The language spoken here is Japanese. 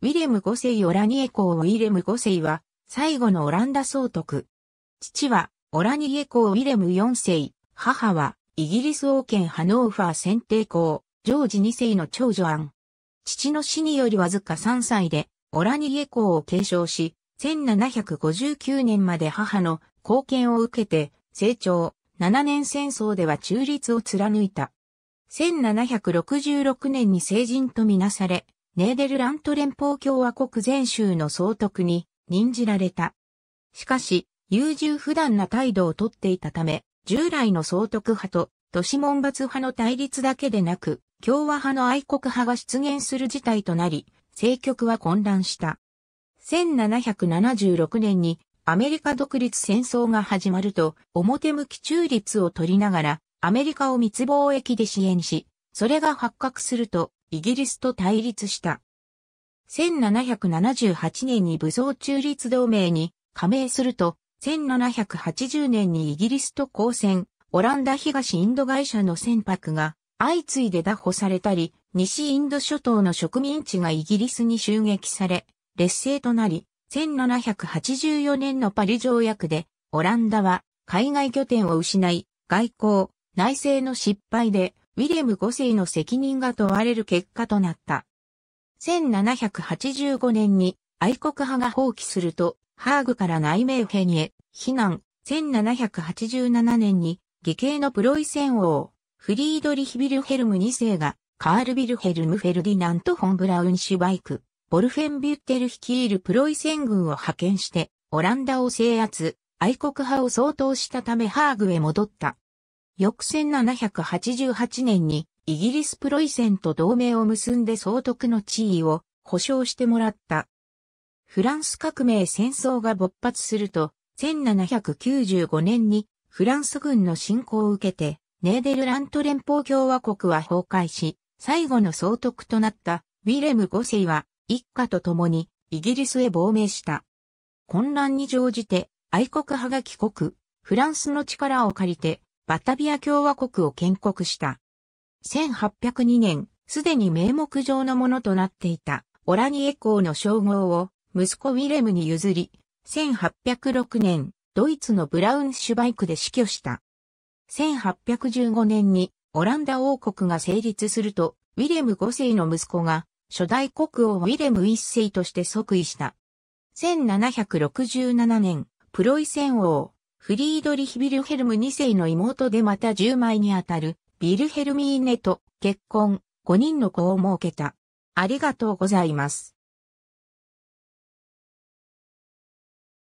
ウィレム5世オラニエ公ウィレム5世は、最後のオランダ総督。父は、オラニエ公ウィレム4世、母は、イギリス王権ハノーファー選定公、ジョージ2世の長女アン。父の死によりわずか3歳で、オラニエ公を継承し、1759年まで母の貢献を受けて、成長、7年戦争では中立を貫いた。1766年に成人とみなされ、ネーデルラント連邦共和国全州の総督に任じられた。しかし、優柔不断な態度をとっていたため、従来の総督派と都市門罰派の対立だけでなく、共和派の愛国派が出現する事態となり、政局は混乱した。1776年にアメリカ独立戦争が始まると、表向き中立を取りながら、アメリカを密貿易で支援し、それが発覚すると、イギリスと対立した。1778年に武装中立同盟に加盟すると、1780年にイギリスと交戦、オランダ東インド会社の船舶が相次いで打破されたり、西インド諸島の植民地がイギリスに襲撃され、劣勢となり、1784年のパリ条約で、オランダは海外拠点を失い、外交、内政の失敗でウィレム5世の責任が問われる結果となった。1785年に愛国派が放棄すると、ハーグから内名兵へ避難。1787年に、義兄のプロイセン王、フリードリヒ・ビルヘルム2世が、カール・ビルヘルム・フェルディナント・フォン・ブラウンシュバイク、ボルフェンビュッテル率いるプロイセン軍を派遣して、オランダを制圧、愛国派を相当したためハーグへ戻った。翌1788年にイギリスプロイセンと同盟を結んで総督の地位を保障してもらった。フランス革命戦争が勃発すると、1795年にフランス軍の侵攻を受けて、ネーデルラント連邦共和国は崩壊し、最後の総督となったウィレム5世は一家と共にイギリスへ亡命した。混乱に乗じて愛国派が帰国、フランスの力を借りてバタビア共和国を建国した。1802年、すでに名目上のものとなっていたオラニエ公の称号を息子ウィレムに譲り、1806年、ドイツのブラウンシュバイクで死去した。1815年にオランダ王国が成立すると、ウィレム5世の息子が初代国王ウィレム1世として即位した。1767年、プロイセン王、フリードリヒ・ビルヘルム2世の妹でまた10枚にあたるビルヘルミーネと結婚、5人の子を設けた。ありがとうございます。